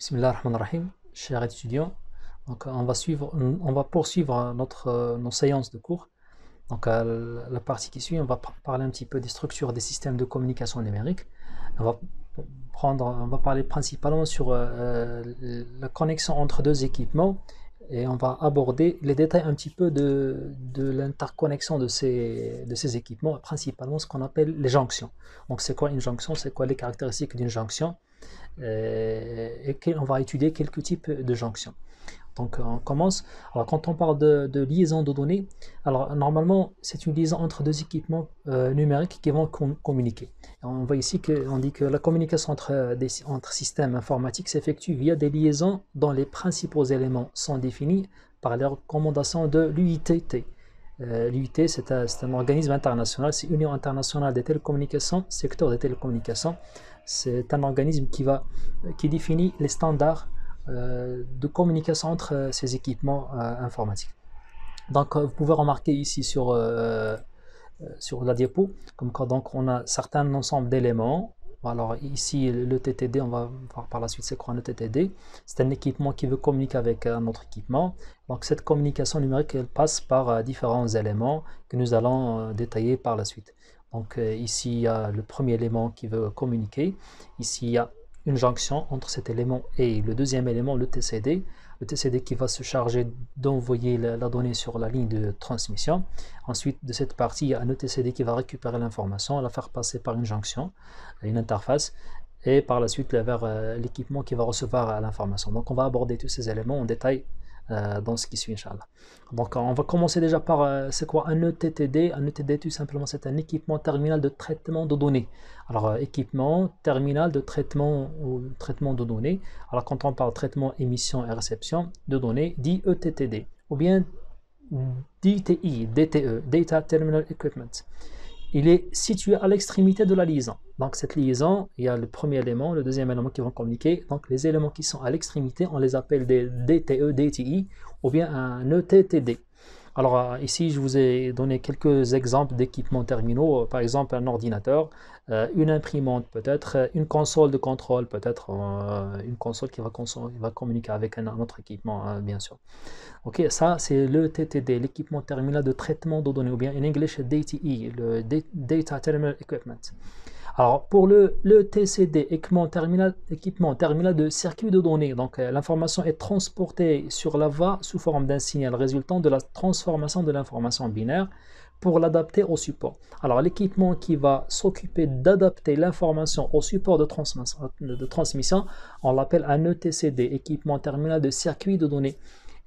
Bismillah ar chers étudiants. Donc, on, va suivre, on va poursuivre notre, nos séances de cours. Donc, euh, la partie qui suit, on va parler un petit peu des structures des systèmes de communication numérique. On va, prendre, on va parler principalement sur euh, la connexion entre deux équipements et on va aborder les détails un petit peu de, de l'interconnexion de ces, de ces équipements, principalement ce qu'on appelle les jonctions. Donc, c'est quoi une jonction C'est quoi les caractéristiques d'une jonction euh, et on va étudier quelques types de jonctions. Donc on commence. Alors quand on parle de, liaison de données, alors normalement c'est une liaison entre deux équipements euh, numériques qui vont communiquer. on voit ici qu'on dit que la communication entre, euh, entre systèmes informatiques s'effectue via des liaisons dont les principaux éléments sont définis par les recommandations de l'UITT. Euh, L'UIT, c'est un, organisme international, c'est Union internationale des télécommunications, secteur des télécommunications. C'est un organisme qui, qui définit les standards euh, de communication entre euh, ces équipements euh, informatiques. Donc, vous pouvez remarquer ici sur, la diapo, comme donc, on a certains ensembles d'éléments alors ici, le TTD, on va voir par la suite c'est quoi un TTD. C'est un équipement qui veut communiquer avec un euh, autre équipement. Donc cette communication numérique, elle passe par euh, différents éléments que nous allons euh, détailler par la suite. Donc ici, il y a le premier élément qui veut communiquer. Ici, il y a une jonction entre cet élément et le deuxième élément, le TCD le TCD qui va se charger d'envoyer la, donnée sur la ligne de transmission. Ensuite, de cette partie, il y a un TCD qui va récupérer l'information, la faire passer par une jonction, une interface, et par la suite vers euh, l'équipement qui va recevoir euh, l'information. Donc on va aborder tous ces éléments en détail euh, dans ce qui suit, Inch'Allah. Donc, on va commencer déjà par euh, c'est quoi un ETTD Un ETTD, tout simplement, c'est un équipement terminal de traitement de données. Alors, euh, équipement terminal de traitement ou traitement de données. Alors, quand on parle traitement, émission et réception de données, dit ETTD ou bien DTI, DTE, Data Terminal Equipment il est situé à l'extrémité de la liaison. Donc cette liaison, il y a le premier élément, le deuxième élément qui vont communiquer. Donc les éléments qui sont à l'extrémité, on les appelle des DTE, DTI ou bien un ETTD. Alors euh, ici, je vous ai donné quelques exemples d'équipements terminaux, euh, par exemple un ordinateur, euh, une imprimante peut-être, une console de contrôle peut-être, une console qui va, communiquer avec un autre équipement, hein, bien sûr. Ok, ça c'est le TTD, l'équipement terminal de traitement de données, ou bien en English DTE, le Data Terminal Equipment. Alors, pour le, TCD, équipement terminal, de circuit de données, donc euh, l'information est transportée sur la voie sous forme d'un signal résultant de la transformation de l'information binaire pour l'adapter au support. Alors, l'équipement qui va s'occuper d'adapter l'information au support de, transmission, de transmission on l'appelle un ETCD, équipement terminal de circuit de données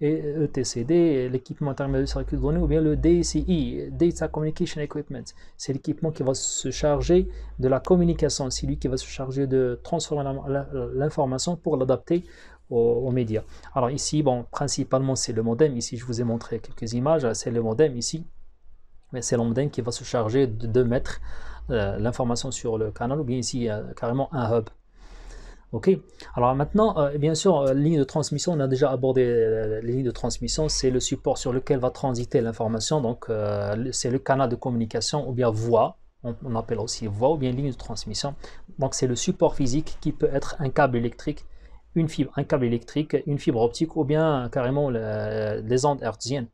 et euh, e ETCD, l'équipement intermédiaire de circuit de données, ou bien le DCI, Data Communication Equipment. C'est l'équipement qui va se charger de la communication, c'est lui qui va se charger de transformer l'information pour l'adapter aux, médias. Alors ici, bon, principalement c'est le modem, ici je vous ai montré quelques images, c'est le modem ici, mais c'est le modem qui va se charger de, mettre euh, l'information sur le canal, ou bien ici euh, carrément un hub. Ok. Alors maintenant, euh, bien sûr, euh, ligne de transmission, on a déjà abordé euh, les lignes de transmission, c'est le support sur lequel va transiter l'information, donc c'est le canal de communication ou bien voie, on, appelle aussi voie ou bien ligne de transmission. Donc c'est le support physique qui peut être un câble électrique, une fibre, un câble électrique, une fibre optique ou bien carrément les ondes hertziennes.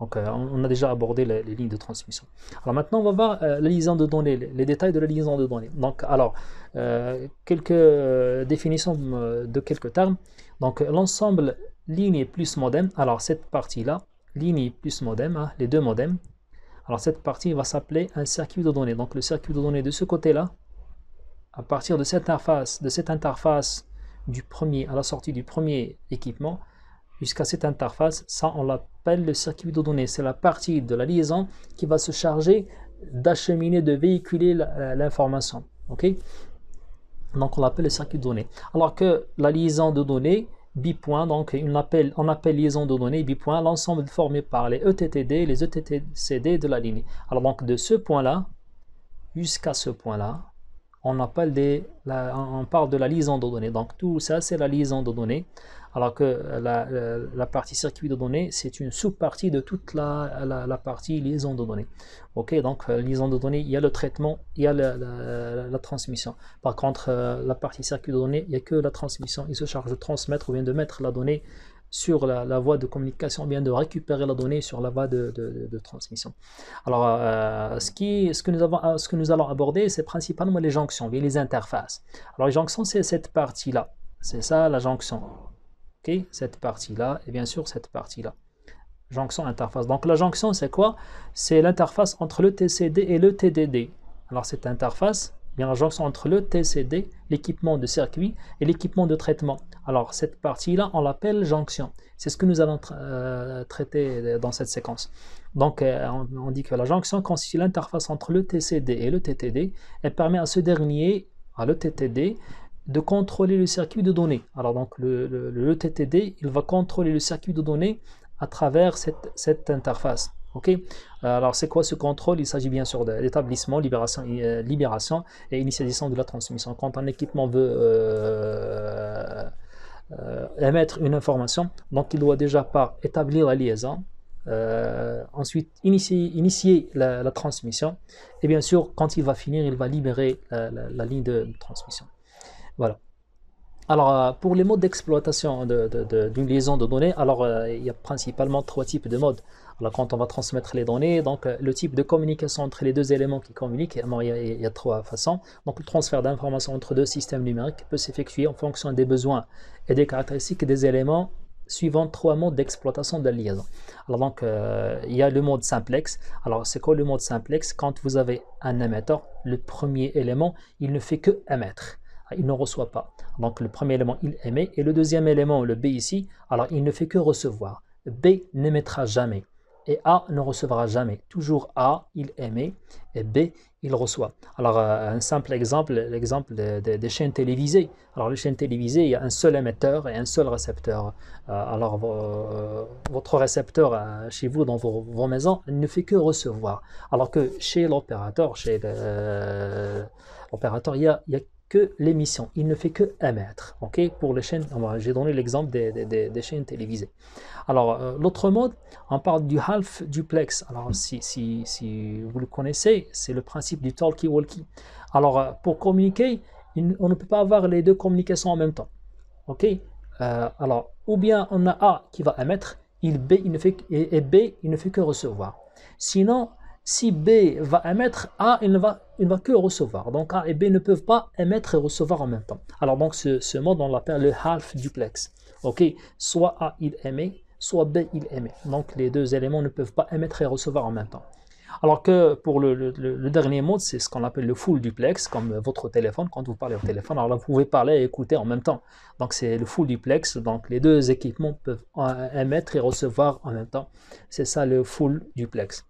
Donc, euh, on a déjà abordé les, lignes de transmission. Alors maintenant, on va voir euh, la liaison de données, les, détails de la liaison de données. Donc, alors, euh, quelques définitions de quelques termes. Donc, l'ensemble ligne plus modem. Alors, cette partie-là, ligne plus modem, hein, les deux modems. Alors, cette partie va s'appeler un circuit de données. Donc, le circuit de données de ce côté-là, à partir de cette interface, de cette interface du premier à la sortie du premier équipement, jusqu'à cette interface. Ça, on l'appelle le circuit de données. C'est la partie de la liaison qui va se charger d'acheminer, de véhiculer l'information. OK Donc, on l'appelle le circuit de données. Alors que la liaison de données, bipoint, donc on appelle, liaison de données bipoint, l'ensemble formé par les ETTD les ETTCD de la ligne. Alors donc de ce point-là jusqu'à ce point-là, on appelle des, on parle de la liaison de données. Donc tout ça, c'est la liaison de données alors que euh, euh, la, partie circuit de données, c'est une sous-partie de toute la, partie liaison de données. Ok, donc euh, liaison de données, il y a le traitement, il y a la, transmission. Par contre, la partie circuit de données, il n'y a que la transmission. Il se charge de transmettre ou bien de mettre la donnée sur la, voie de communication, bien de récupérer la donnée sur la voie de, transmission. Alors, ce, que nous ce que nous allons aborder, c'est principalement les jonctions, les interfaces. Alors, les jonctions, c'est cette partie-là. C'est ça, la jonction cette partie-là, et bien sûr cette partie-là. Jonction interface. Donc la jonction, c'est quoi C'est l'interface entre le TCD et le TDD. Alors cette interface, eh bien la jonction entre le TCD, l'équipement de circuit, et l'équipement de traitement. Alors cette partie-là, on l'appelle jonction. C'est ce que nous allons euh, traiter dans cette séquence. Donc euh, on dit que la jonction constitue l'interface entre le TCD et le TTD Elle permet à ce dernier, à le TTD, de contrôler le circuit de données. Alors donc le, e TTD, il va contrôler le circuit de données à travers cette, interface. Ok euh, Alors c'est quoi ce contrôle Il s'agit bien sûr d'établissement, libération, euh, libération et initialisation de la transmission. Quand un équipement veut euh, émettre une information, donc il doit déjà par établir la liaison, ensuite initier, la, transmission, et bien sûr, quand il va finir, il va libérer la ligne de transmission. Voilà. Alors, euh, pour les modes d'exploitation d'une de, liaison de données, alors euh, il y a principalement trois types de modes. Alors, quand on va transmettre les données, donc euh, le type de communication entre les deux éléments qui communiquent, eh, il, y a, trois façons. Donc, le transfert d'informations entre deux systèmes numériques peut s'effectuer en fonction des besoins et des caractéristiques des éléments suivant trois modes d'exploitation de la liaison. Alors, donc, il y a le mode simplex. Alors, c'est quoi le mode simplex Quand vous avez un émetteur, le premier élément, il ne fait que émettre il ne reçoit pas. Donc le premier élément, il émet, et le deuxième élément, le B ici, alors il ne fait que recevoir. B n'émettra jamais, et A ne recevra jamais. Toujours A, il émet, et B, il reçoit. Alors euh, un simple exemple, l'exemple des, chaînes télévisées. Alors les chaînes télévisées, il y a un seul émetteur et un seul récepteur. Euh, alors euh, votre récepteur chez vous, dans vos, maisons, ne fait que recevoir. Alors que chez l'opérateur, chez l'opérateur, il y a que l'émission. Il ne fait que émettre. Ok, pour les chaînes, j'ai donné l'exemple des, chaînes télévisées. Alors, euh, l'autre mode, on parle du half duplex. Alors, si, vous le connaissez, c'est le principe du talkie-walkie. Alors, euh, pour communiquer, on ne peut pas avoir les deux communications en même temps. Ok euh, Alors, ou bien on a A qui va émettre, il, B, il ne fait, et B, il ne fait que recevoir. Sinon, si B va émettre, A il ne va, il va que recevoir. Donc A et B ne peuvent pas émettre et recevoir en même temps. Alors donc ce, mode, on l'appelle le half duplex. Ok, soit A il émet, soit B il émet. Donc les deux éléments ne peuvent pas émettre et recevoir en même temps. Alors que pour le, le dernier mode, c'est ce qu'on appelle le full duplex, comme votre téléphone, quand vous parlez au téléphone, alors là, vous pouvez parler et écouter en même temps. Donc c'est le full duplex, donc les deux équipements peuvent euh, émettre et recevoir en même temps. C'est ça le full duplex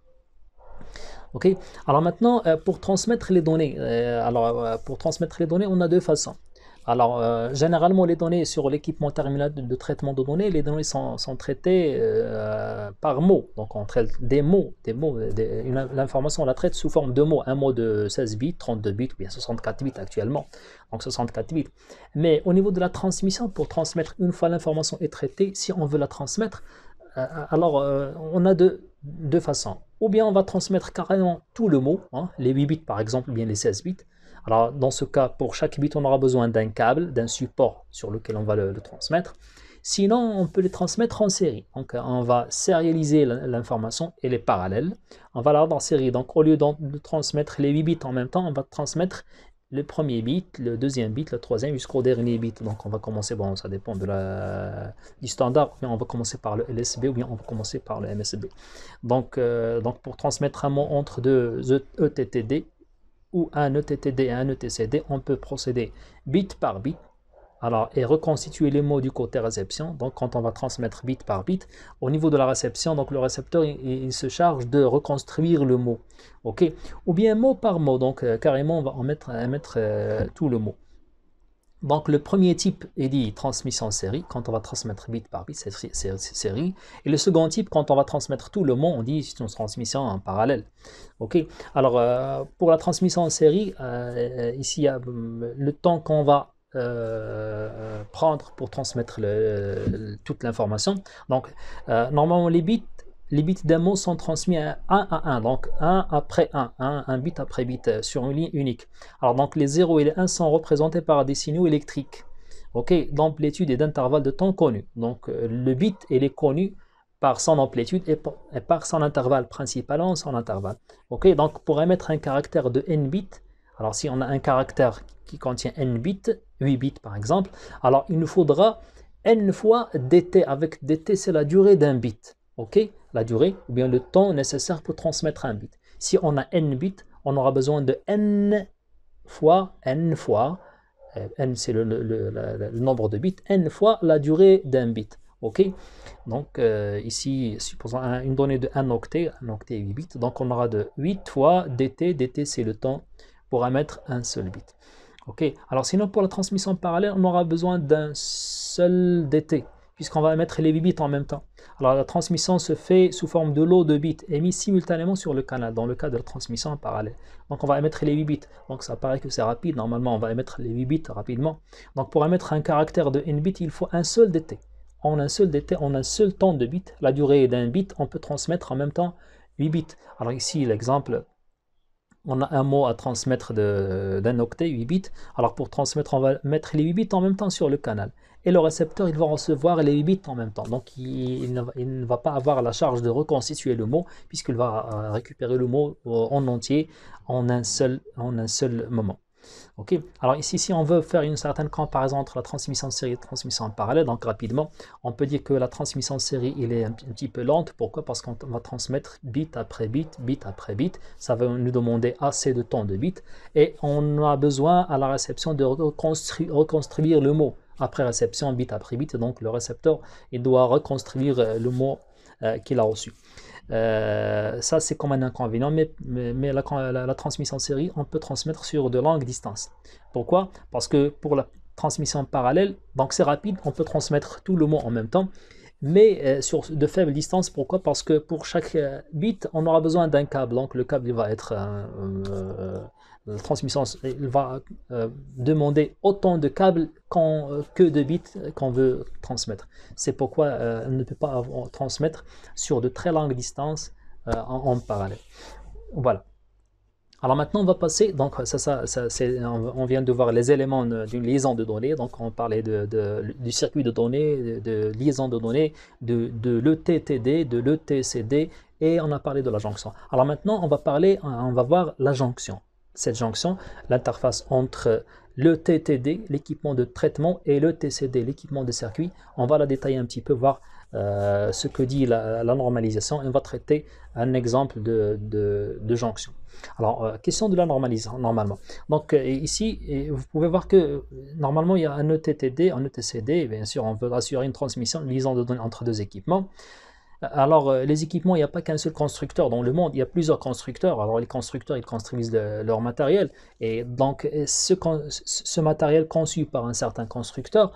ok alors maintenant euh, pour transmettre les données euh, alors euh, pour transmettre les données on a deux façons alors, généralement, les données sur l'équipement terminal de, traitement de données, les données sont, traitées par mots. Donc, on traite des mots. Des mots L'information, on la traite sous forme de mots. Un mot de 16 bits, 32 bits ou bien 64 bits actuellement. Donc, 64 bits. Mais au niveau de la transmission, pour transmettre, une fois l'information est traitée, si on veut la transmettre, alors on a deux deux façons. Ou bien on va transmettre carrément tout le mot, hein, les 8 bits par exemple, ou bien les 16 bits. Alors dans ce cas, pour chaque bit, on aura besoin d'un câble, d'un support sur lequel on va le, transmettre. Sinon, on peut les transmettre en série. Donc on va sérialiser l'information et les parallèles. On va avoir en série. Donc au lieu de transmettre les 8 bits en même temps, on va transmettre le premier bit, le deuxième bit, le troisième jusqu'au dernier bit. Donc on va commencer, bon ça dépend de la, du standard, mais on va commencer par le LSB ou bien on va commencer par le MSB. Donc, euh, donc pour transmettre un mot entre deux ETTD ou un ETTD et un ETCD, on peut procéder bit par bit alors, et reconstituer les mots du côté réception. Donc, quand on va transmettre bit par bit, au niveau de la réception, donc le récepteur, il, se charge de reconstruire le mot. OK Ou bien mot par mot. Donc, euh, carrément, on va en mettre, euh, mettre euh, tout le mot. Donc, le premier type est dit transmission série. Quand on va transmettre bit par bit, c'est série. Et le second type, quand on va transmettre tout le mot, on dit c'est transmission en parallèle. OK Alors, pour la transmission en série, ici, hum, le temps qu'on va euh, prendre pour transmettre toute l'information. Donc, euh, normalement, les bits, les bits d'un mot sont transmis à 1 à 1, donc 1 après 1, 1, bit après bit euh, sur une ligne unique. Alors, donc les 0 et les 1 sont représentés par des signaux électriques, ok, d'amplitude et d'intervalle de temps connu. Donc, le bit, est connu par son amplitude et, par son intervalle, principalement son intervalle. Ok, donc pour émettre un caractère de n bits, alors si on a un caractère qui contient n bits, 8 bits par exemple, alors il nous faudra n fois dt, avec dt c'est la durée d'un bit, ok La durée ou bien le temps nécessaire pour transmettre un bit. Si on a n bits, on aura besoin de n fois n fois, euh, n c'est le, nombre de bits, n fois la durée d'un bit. Ok Donc euh, ici, supposons une donnée de 1 octet, 1 octet 8 bits, donc on aura de 8 fois dt, dt c'est le temps pour émettre un seul bit. Alors sinon, pour la transmission parallèle, on aura besoin d'un seul DT, puisqu'on va émettre les 8 bits en même temps. Alors la transmission se fait sous forme de lot de bits émis simultanément sur le canal, dans le cas de la transmission parallèle. Donc on va émettre les 8 bits. Donc ça paraît que c'est rapide, normalement on va émettre les 8 bits rapidement. Donc pour émettre un caractère de 1 bit, il faut un seul DT. En un seul DT, en un seul temps de bits, la durée d'un bit, on peut transmettre en même temps 8 bits. Alors ici, l'exemple on a un mot à transmettre d'un octet, 8 bits. Alors pour transmettre, on va mettre les 8 bits en même temps sur le canal. Et le récepteur, il va recevoir les 8 bits en même temps. Donc il, ne, va, pas avoir la charge de reconstituer le mot, puisqu'il va euh, récupérer le mot euh, en entier en en un seul moment. Ok. Alors ici, si on veut faire une certaine comparaison entre la transmission en série et la transmission en parallèle, donc rapidement, on peut dire que la transmission en série, il est un, petit peu lente. Pourquoi Parce qu'on va transmettre bit après bit, bit après bit. Ça va nous demander assez de temps de bit. Et on a besoin à la réception de reconstruire, reconstruire le mot après réception, bit après bit. Donc le récepteur, il doit reconstruire euh, le mot euh, qu'il a reçu. Euh, ça, c'est comme un inconvénient, mais, mais, la, la, transmission en série, on peut transmettre sur de longues distances. Pourquoi Parce que pour la transmission parallèle, donc c'est rapide, on peut transmettre tout le mot en même temps, mais euh, sur de faibles distances. Pourquoi Parce que pour chaque bit, on aura besoin d'un câble, donc le câble il va être la transmission va euh, demander autant de câbles euh, que de bits euh, qu'on veut transmettre. C'est pourquoi elle ne peut pas transmettre sur de très longues distances en, parallèle. Voilà. Alors maintenant, on va passer, donc ça, ça, on vient de voir les éléments d'une liaison de données, donc on parlait du circuit de données, de, liaison de données, de, de l'ETTD, de l'ETCD, et on a parlé de la jonction. Alors maintenant, on va parler, on va voir la jonction cette jonction, l'interface entre le TTD, l'équipement de traitement, et le TCD, l'équipement de circuit. On va la détailler un petit peu, voir euh, ce que dit la, normalisation et on va traiter un exemple de, jonction. Alors, euh, question de la normalisation, normalement. Donc, euh, ici, vous pouvez voir que normalement, il y a un ETTD, un e ETCD, bien sûr, on veut assurer une transmission, une liaison de données entre deux équipements. Alors, euh, les équipements, il n'y a pas qu'un seul constructeur dans le monde, il y a plusieurs constructeurs. Alors, les constructeurs, ils construisent leur matériel. Et donc, euh, ce, matériel conçu par un certain constructeur,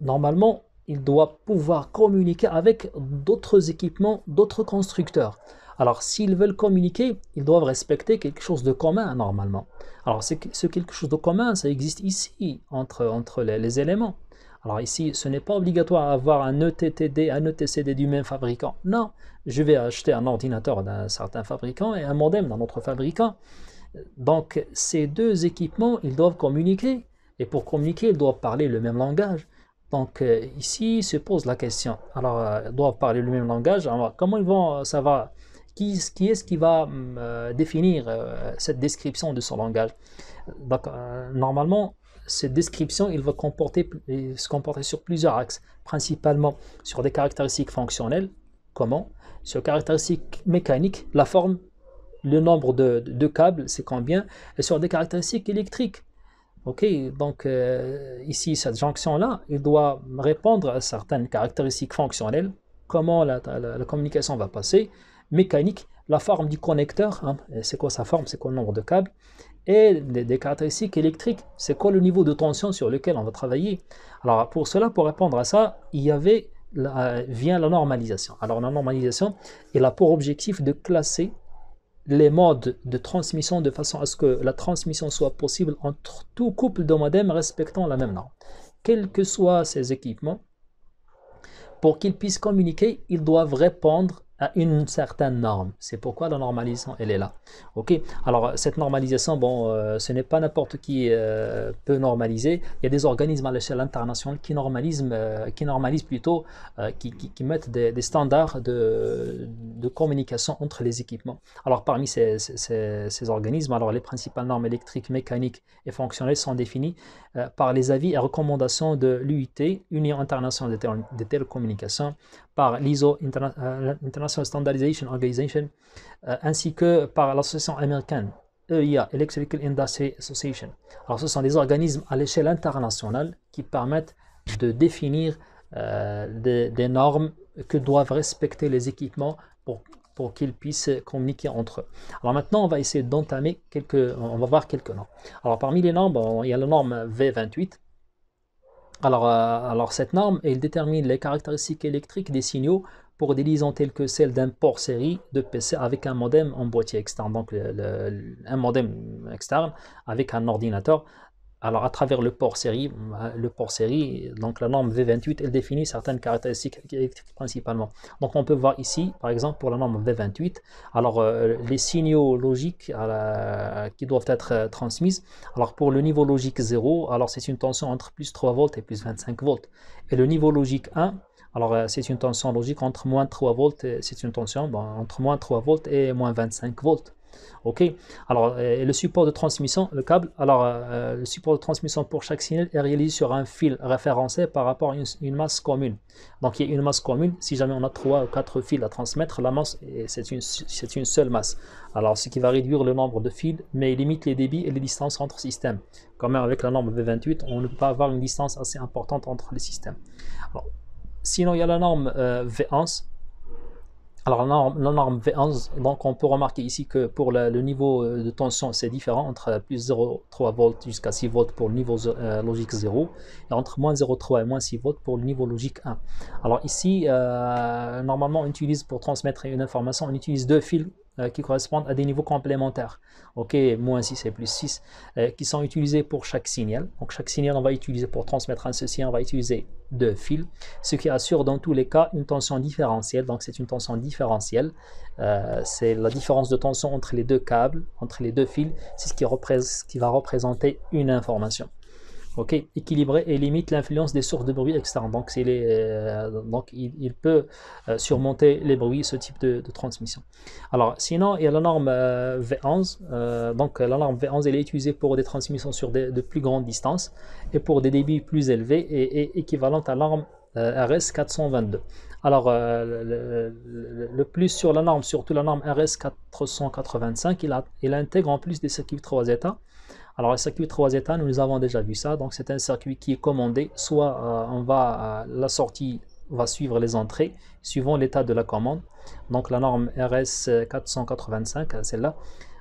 normalement, il doit pouvoir communiquer avec d'autres équipements, d'autres constructeurs. Alors, s'ils veulent communiquer, ils doivent respecter quelque chose de commun normalement. Alors, ce quelque chose de commun, ça existe ici, entre, les éléments. Alors ici, ce n'est pas obligatoire d'avoir un ETTD, un ETCD du même fabricant. Non, je vais acheter un ordinateur d'un certain fabricant et un modem d'un autre fabricant. Donc ces deux équipements, ils doivent communiquer. Et pour communiquer, ils doivent parler le même langage. Donc euh, ici se pose la question. Alors, euh, ils doivent parler le même langage. Alors, comment ils vont euh, savoir qui, qui est-ce qui va définir cette description de son langage Donc, normalement, cette description, il va comporter, se comporter sur plusieurs axes, principalement sur des caractéristiques fonctionnelles, comment, sur caractéristiques mécaniques, la forme, le nombre de, câbles, c'est combien, et sur des caractéristiques électriques. Ok, donc euh, ici, cette jonction-là, il doit répondre à certaines caractéristiques fonctionnelles, comment la, communication va passer, mécanique, la forme du connecteur, hein, c'est quoi sa forme, c'est quoi le nombre de câbles, et des, caractéristiques électriques. C'est quoi le niveau de tension sur lequel on va travailler Alors pour cela, pour répondre à ça, il y avait la, euh, vient la normalisation. Alors la normalisation, elle a pour objectif de classer les modes de transmission de façon à ce que la transmission soit possible entre tout couple de modems respectant la même norme. Quels que soient ces équipements, pour qu'ils puissent communiquer, ils doivent répondre à une certaine norme. C'est pourquoi la normalisation, elle est là. Ok. Alors, cette normalisation, bon, euh, ce n'est pas n'importe qui euh, peut normaliser. Il y a des organismes à l'échelle internationale qui normalisent, euh, qui normalisent plutôt, qui, mettent des, standards de, communication entre les équipements. Alors, parmi ces, organismes, alors les principales normes électriques, mécaniques et fonctionnelles sont définies par les avis et recommandations de l'UIT, Union internationale des télécommunications, par l'ISO euh, International Standardization Organization euh, ainsi que par l'association américaine EIA, Electrical Industry Association. Alors ce sont des organismes à l'échelle internationale qui permettent de définir euh, des, normes que doivent respecter les équipements pour, pour qu'ils puissent communiquer entre eux. Alors maintenant, on va essayer d'entamer quelques, on va voir quelques normes. Alors parmi les normes, il y a la norme V28 euh, alors, cette norme, elle détermine les caractéristiques électriques des signaux pour des liaisons telles que celles d'un port série de PC avec un modem en boîtier externe, donc un modem externe avec un ordinateur alors à travers le port série, le port série, donc la norme V28, elle définit certaines caractéristiques principalement. Donc on peut voir ici, par exemple pour la norme V28, alors euh, les signaux logiques qui doivent être transmis, euh, transmises. Alors pour le niveau logique 0, alors c'est une tension entre plus 3 volts et plus 25 volts. Et le niveau logique 1, alors, euh, c'est une tension logique entre moins 3 volts, c'est une tension ben, entre moins 3 volts et moins 25 volts. Ok. Alors euh, le support de transmission, le câble. Alors euh, euh, le support de transmission pour chaque signal est réalisé sur un fil référencé par rapport à une, masse commune. Donc il y a une masse commune. Si jamais on a trois ou quatre fils à transmettre, la masse c'est une c'est une seule masse. Alors ce qui va réduire le nombre de fils, mais limite les débits et les distances entre systèmes. Quand même avec la norme V28, on ne peut pas avoir une distance assez importante entre les systèmes. sinon il y a la norme V11 alors la norme, V11, donc on peut remarquer ici que pour le niveau euh, de tension, c'est différent entre euh, plus 0,3 volts jusqu'à 6 euh, volts pour le niveau logique 0 et entre moins 0,3 et moins 6 volts pour le niveau logique 1. Alors ici, normalement on utilise pour transmettre une information, on utilise deux fils euh, qui correspondent à des niveaux complémentaires. OK, moins 6 et plus 6, euh, qui sont utilisés pour chaque signal. Donc chaque signal, on va utiliser pour transmettre un ceci, on va utiliser deux fils, ce qui assure dans tous les cas une tension différentielle. Donc c'est une tension différentielle. Euh, c'est la différence de tension entre les deux câbles, entre les deux fils. C'est ce qui, ce qui va représenter une information ok équilibré et limite l'influence des sources de bruit externes. Donc, euh, il, peut euh, surmonter les bruits, ce type de, transmission. Alors, sinon, il y a la norme V11. donc, la norme V11, elle est utilisée pour des transmissions sur de plus grandes distances et pour des débits plus élevés et, équivalente à la norme RS 422. Alors, euh, le, plus sur la norme, surtout la norme RS 485, il, il intègre en plus des circuits 3 états alors, le circuit 3 états, nous avons déjà vu ça. Donc, c'est un circuit qui est commandé. Soit euh, on va, euh, la sortie va suivre les entrées, suivant l'état de la commande. Donc, la norme RS 485, euh, celle-là.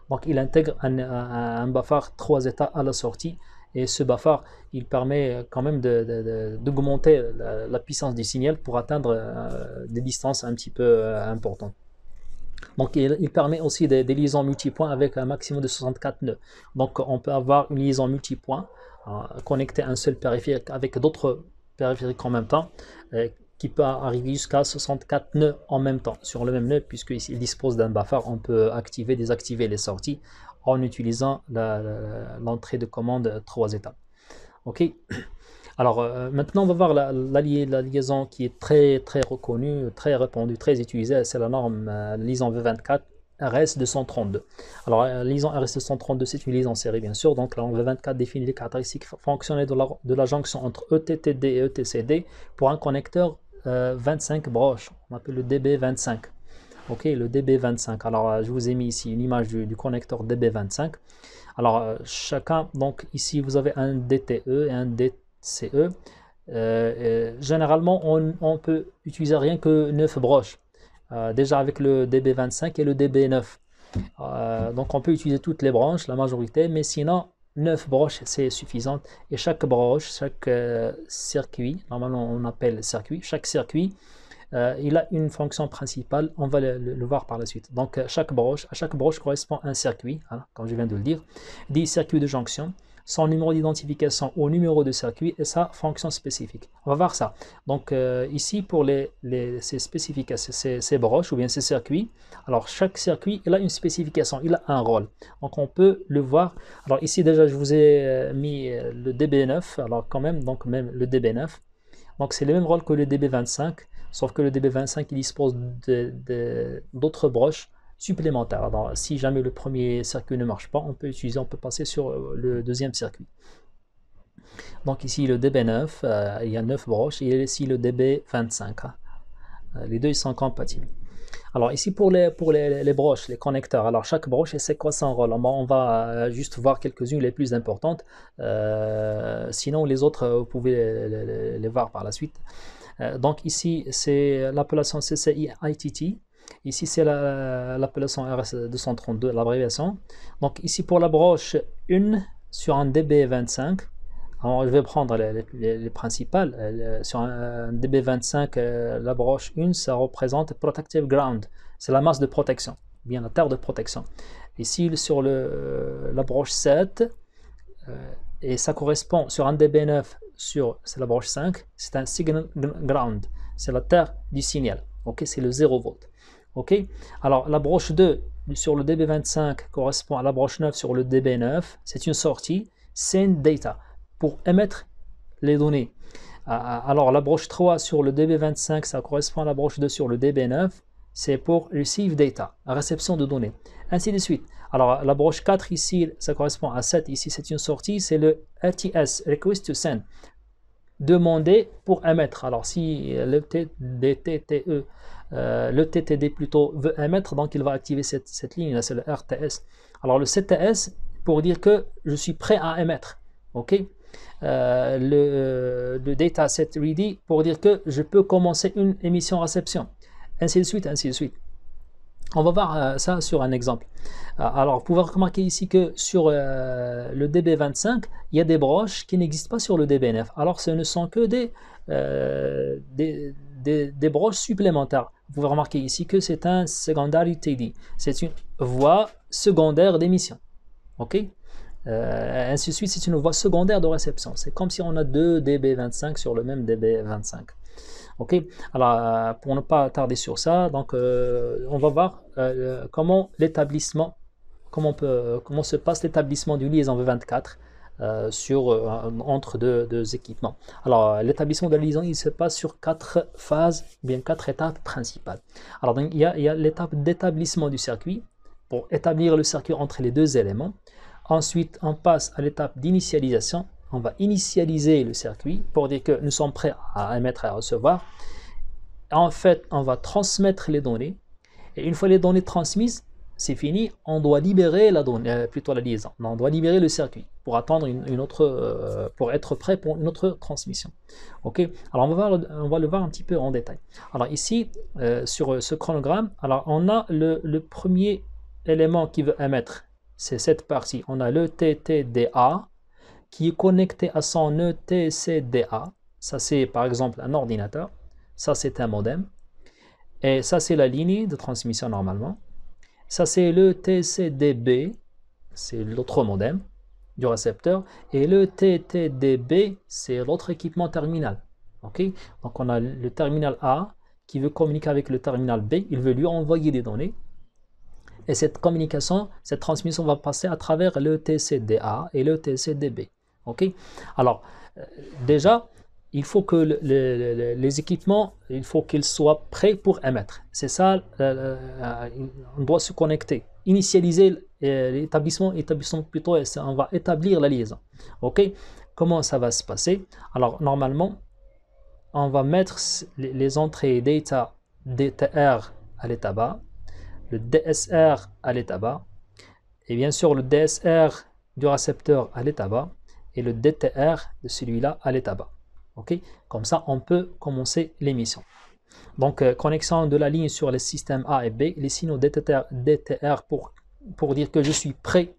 Donc, il intègre un, un, 3 états à la sortie. Et ce baffard, il permet quand même d'augmenter la, puissance du signal pour atteindre des distances un petit peu importantes. Donc il, permet aussi des, liaisons multipoints avec un maximum de 64 nœuds. Donc on peut avoir une liaison multipoint connecter euh, connectée un seul périphérique avec d'autres périphériques en même temps euh, qui peut arriver jusqu'à 64 nœuds en même temps sur le même nœud puisqu'il dispose d'un buffer, On peut activer, désactiver les sorties en utilisant l'entrée de commande 3 étapes. ok alors euh, maintenant, on va voir la, liaison qui est très très reconnue, très répandue, très utilisée, c'est la norme Lison liaison V24 RS232. Alors la liaison RS232, euh, c'est une liaison série bien sûr, donc la norme V24 définit les caractéristiques fonctionnelles de la, de jonction entre ETTD et ETCD pour un connecteur 25 euh, broches, on appelle le DB25. Ok, le DB25. Alors, je vous ai mis ici une image du, connecteur DB25. Alors, chacun, donc ici, vous avez un DTE et un DT CE, euh, euh, généralement, on, on, peut utiliser rien que 9 broches, euh, déjà avec le DB25 et le DB9. Euh, donc on peut utiliser toutes les branches, la majorité, mais sinon, 9 broches, c'est suffisant. Et chaque broche, chaque circuit, normalement on appelle circuit, chaque circuit, il a une fonction principale, on va le, voir par la suite. Donc chaque broche, à chaque broche correspond un circuit, comme je viens de le dire, des circuits de jonction son numéro d'identification au numéro de circuit et sa fonction spécifique. On va voir ça. Donc euh, ici, pour les, ces spécifications, ces, broches ou bien ces circuits, alors chaque circuit, il a une spécification, il a un rôle. Donc on peut le voir. Alors ici, déjà, je vous ai euh, mis euh, le DB9, alors quand même, donc même le DB9. Donc c'est le même rôle que le DB25, sauf que le DB25, il dispose d'autres de, broches supplémentaire. si jamais le premier circuit ne marche pas, on peut utiliser, on peut passer sur euh, le deuxième circuit. Donc ici le DB9, euh, il y a 9 broches, et ici le DB25. Hein. Euh, les deux sont compatibles. Alors ici pour les, pour les, broches, les connecteurs, alors chaque broche c'est quoi son rôle On va juste voir quelques-unes les plus importantes, sinon les autres vous pouvez les, voir par la suite. donc ici c'est l'appellation CCI ITT, Ici, c'est l'appellation RS232, l'abréviation. Donc ici, pour la broche 1 sur un DB25, on je vais prendre les, principales. Euh, sur un, DB25, euh, la broche 1, ça représente Protective Ground. C'est la masse de protection, bien la terre de protection. Ici, sur le, euh, la broche 7, et ça correspond sur un DB9 sur c'est la broche 5 c'est un signal ground c'est la terre du signal ok c'est le 0 volt Ok Alors, la broche 2 sur le DB25 correspond à la broche 9 sur le DB9. C'est une sortie send data pour émettre les données. Ah, ah, alors, la broche 3 sur le DB25, ça correspond à la broche 2 sur le DB9. C'est pour receive data, réception de données. Ainsi de suite. Alors, la broche 4 ici, ça correspond à 7. Ici, c'est une sortie. C'est le RTS, request to send demander pour émettre. Alors si le DTTE euh, le TTD plutôt veut émettre, donc il va activer cette, ligne là, c'est le RTS. Alors le CTS pour dire que je suis prêt à émettre, ok euh, euh, le, data set ready pour dire que je peux commencer une émission réception, ainsi de suite, ainsi de suite. On va voir ça sur un exemple. alors, vous pouvez remarquer ici que sur le DB25, il y a des broches qui n'existent pas sur le DBNF. Alors, ce ne sont que des, des des, broches supplémentaires. Vous remarquez ici que c'est un secondary TD. C'est une voie secondaire d'émission. OK euh, ainsi de suite, c'est une voie secondaire de réception. C'est comme si on a deux DB25 sur le même DB25. Ok, alors euh, pour ne pas tarder sur ça, donc euh, on va voir comment l'établissement, comment, se passe l'établissement du liaison V24 euh, sur, euh, entre deux, équipements. Alors, l'établissement de la liaison, il se passe sur quatre phases, bien quatre étapes principales. Alors, il y a, il y a l'étape d'établissement du circuit, pour établir le circuit entre les deux éléments. Ensuite, on passe à l'étape d'initialisation. On va initialiser le circuit pour dire que nous sommes prêts à émettre et à recevoir. En fait, on va transmettre les données. Et une fois les données transmises, c'est fini, on doit libérer la donne, euh, plutôt la liaison, on doit libérer le circuit pour attendre une, autre, euh, pour être prêt pour une autre transmission. Ok, alors on va, le voir un petit peu en détail. Alors ici, euh, sur ce chronogramme, alors on a le, premier élément qui veut émettre, c'est cette partie. On a le TTDA qui est connecté à son ETCDA. Ça c'est par exemple un ordinateur, ça c'est un modem, et ça c'est la ligne de transmission normalement. Ça, c'est le TCDB, c'est l'autre modem du récepteur, et le TTDB, c'est l'autre équipement terminal. Okay? Donc, on a le terminal A qui veut communiquer avec le terminal B, il veut lui envoyer des données. Et cette communication, cette transmission va passer à travers le TCDA et le TCDB. ok Alors, euh, déjà, il faut que les équipements, il faut qu'ils soient prêts pour émettre. C'est ça, euh, euh, on doit se connecter. Initialiser euh, l'établissement, établissement plutôt, on va établir la liaison. OK Comment ça va se passer Alors, normalement, on va mettre les entrées data DTR à l'état bas, le DSR à l'état et bien sûr le DSR du récepteur à l'état et le DTR de celui-là à l'état ok Comme ça, on peut commencer l'émission. Donc, euh, connexion de la ligne sur les systèmes A et B, les signaux DTR, pour, pour dire que je suis prêt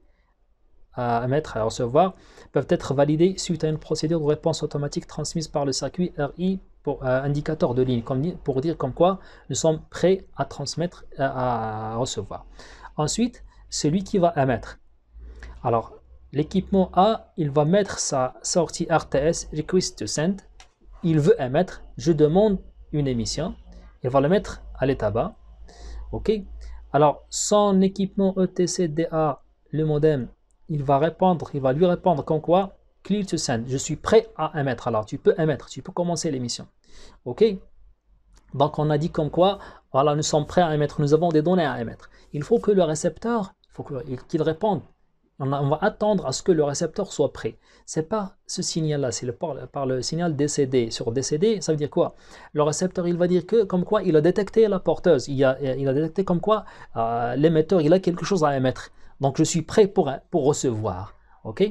à mettre, à recevoir, peuvent être validés suite à une procédure de réponse automatique transmise par le circuit RI pour euh, indicateur de ligne, comme, pour dire comme quoi nous sommes prêts à transmettre, à, euh, à recevoir. Ensuite, celui qui va émettre. Alors, L'équipement A, il va mettre sa sortie RTS, request to send. Il veut émettre. Je demande une émission. Il va le mettre à l'état bas. OK Alors, son équipement ETCDA, le modem, il va répondre, il va lui répondre comme quoi Clear to send. Je suis prêt à émettre. Alors, tu peux émettre, tu peux commencer l'émission. OK Donc, on a dit comme quoi, voilà, nous sommes prêts à émettre, nous avons des données à émettre. Il faut que le récepteur, il faut qu'il réponde on, va attendre à ce que le récepteur soit prêt. C'est pas ce signal-là, c'est par, par, le signal DCD. Sur DCD, ça veut dire quoi Le récepteur, il va dire que comme quoi il a détecté la porteuse, il a, il a détecté comme quoi euh, l'émetteur, il a quelque chose à émettre. Donc je suis prêt pour, pour recevoir. OK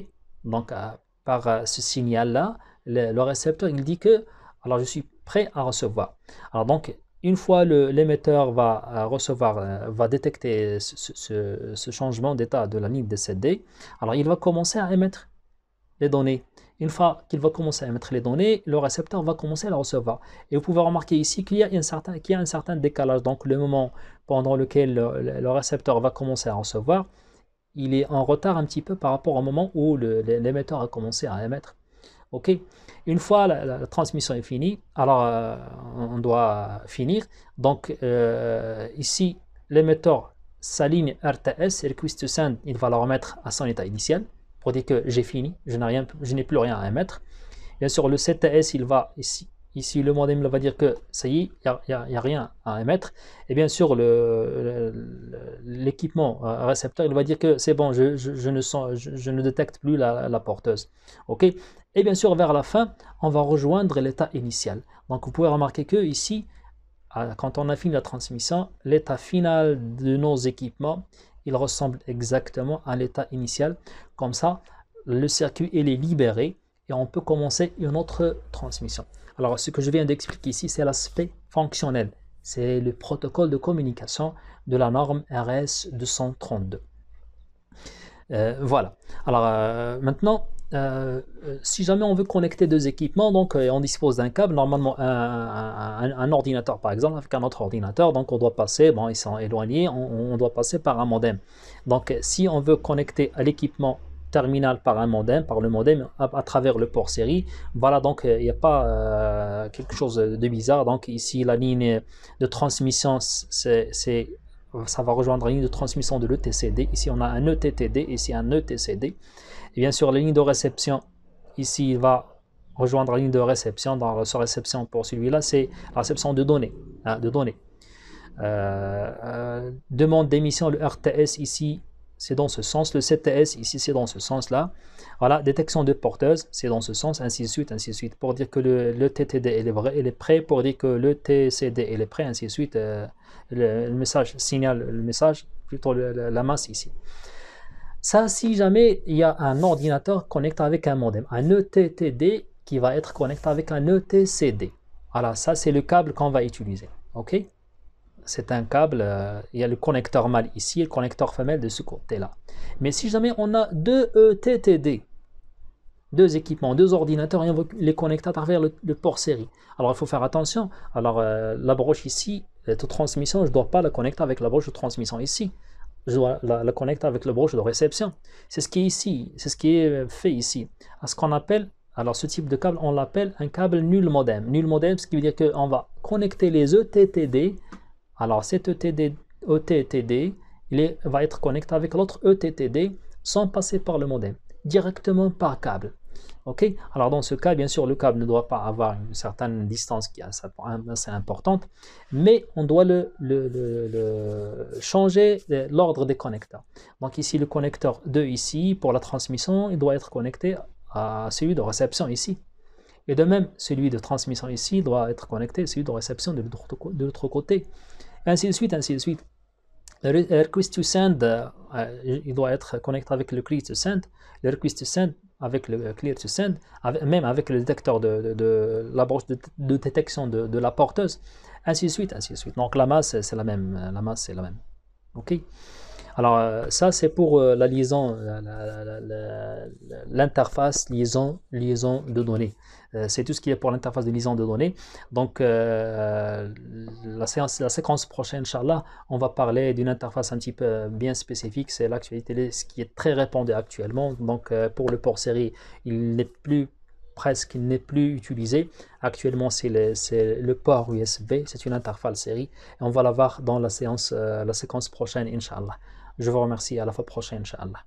Donc euh, par euh, ce signal-là, le, récepteur, il dit que alors je suis prêt à recevoir. Alors donc une fois l'émetteur va euh, recevoir, euh, va détecter ce, changement d'état de la ligne de 7D, alors il va commencer à émettre les données. Une fois qu'il va commencer à émettre les données, le récepteur va commencer à recevoir. Et vous pouvez remarquer ici qu'il y, a un certain décalage. Donc le moment pendant lequel le, le, récepteur va commencer à recevoir, il est en retard un petit peu par rapport au moment où l'émetteur a commencé à émettre. ok une fois la, transmission est finie, alors euh, on doit finir. Donc euh, ici, l'émetteur s'aligne RTS et le send, il va le remettre à son état initial pour dire que j'ai fini, je n'ai plus rien à émettre. Bien sûr, le CTS, il va ici Ici, le modem va dire que ça y est, il n'y a, rien à émettre. Et bien sûr, l'équipement euh, récepteur, il va dire que c'est bon, je, ne détecte plus la, porteuse. et bien sûr, vers la fin, on va rejoindre l'état initial. Donc, vous pouvez remarquer que ici, quand on a fini la transmission, l'état final de nos équipements, il ressemble exactement à l'état initial. Comme ça, le circuit est libéré et on peut commencer une autre transmission. Alors, ce que je viens d'expliquer ici, c'est l'aspect fonctionnel. C'est le protocole de communication de la norme RS 232. Euh, voilà. Alors, euh, maintenant, euh, si jamais on veut connecter deux équipements, donc on dispose d'un câble, normalement un, ordinateur par exemple avec un autre ordinateur, donc on doit passer, bon ils sont éloignés, on doit passer par un modem. Donc si on veut connecter à l'équipement terminal par un modem, par le modem à, travers le port série. Voilà, donc euh, il n'y a pas euh, quelque chose de bizarre. Donc ici, la ligne de transmission, c'est ça va rejoindre la ligne de transmission de l'ETCD. Ici, on a un ETTD, ici un ETCD. Et bien sûr, la ligne de réception, ici, il va rejoindre la ligne de réception. Dans sa réception pour celui-là, c'est la réception de données. Hein, de données. Euh, demande d'émission, le RTS ici, c'est dans ce sens. Le CTS, ici, c'est dans ce sens-là. Voilà, détection de porteuse, c'est dans ce sens, ainsi de suite, ainsi de suite. Pour dire que le, TTD, est, vrai, prêt. Pour dire que le TCD, est prêt, ainsi de suite. Euh, le, message signale le message, plutôt la masse ici. Ça, si jamais il y a un ordinateur connecté avec un modem, un ETTD qui va être connecté avec un ETCD. Voilà, ça, c'est le câble qu'on va utiliser. OK c'est un câble, euh, il y a le connecteur mâle ici et le connecteur femelle de ce côté-là. Mais si jamais on a deux ETTD, deux équipements, deux ordinateurs, et on les connecter à travers le, port série. Alors il faut faire attention. Alors euh, la broche ici, de transmission, je ne dois pas la connecter avec la broche de transmission ici. Je dois la, connecter avec la broche de réception. C'est ce qui est ici, c'est ce qui est euh, fait ici. À ce qu'on appelle, alors ce type de câble, on l'appelle un câble nul modem. Nul modem, ce qui veut dire qu'on va connecter les ETTD alors cet ETTD e il va être connecté avec l'autre ETTD sans passer par le modem, directement par câble. Ok Alors dans ce cas, bien sûr, le câble ne doit pas avoir une certaine distance qui est assez importante, mais on doit le, changer euh, l'ordre des connecteurs. Donc ici, le connecteur 2 ici, pour la transmission, il doit être connecté à celui de réception ici. Et de même, celui de transmission ici doit être connecté à celui de réception de l'autre côté ainsi de suite, ainsi de suite. Le request to send, euh, euh, il doit être connecté avec le clear to send, le request to send avec le euh, clear to send, même avec le détecteur de, la broche de, détection de, la porteuse, ainsi de suite, ainsi de suite. Donc la masse, c'est la même, la masse, c'est la même. OK alors euh, ça, c'est pour euh, la liaison, l'interface liaison, liaison de données. Euh, c'est tout ce qui est pour l'interface de liaison de données. Donc, la, séance, la séquence prochaine, Inch'Allah, on va parler d'une interface un petit peu bien spécifique. C'est l'actualité, ce qui est très répandu actuellement. Donc, pour le port série, il n'est plus presque n'est plus utilisé. Actuellement, c'est le, port USB, c'est une interface série. Et on va la voir dans la, séance, la séquence prochaine, Inch'Allah. Je vous remercie. À la fois prochaine, Inch'Allah.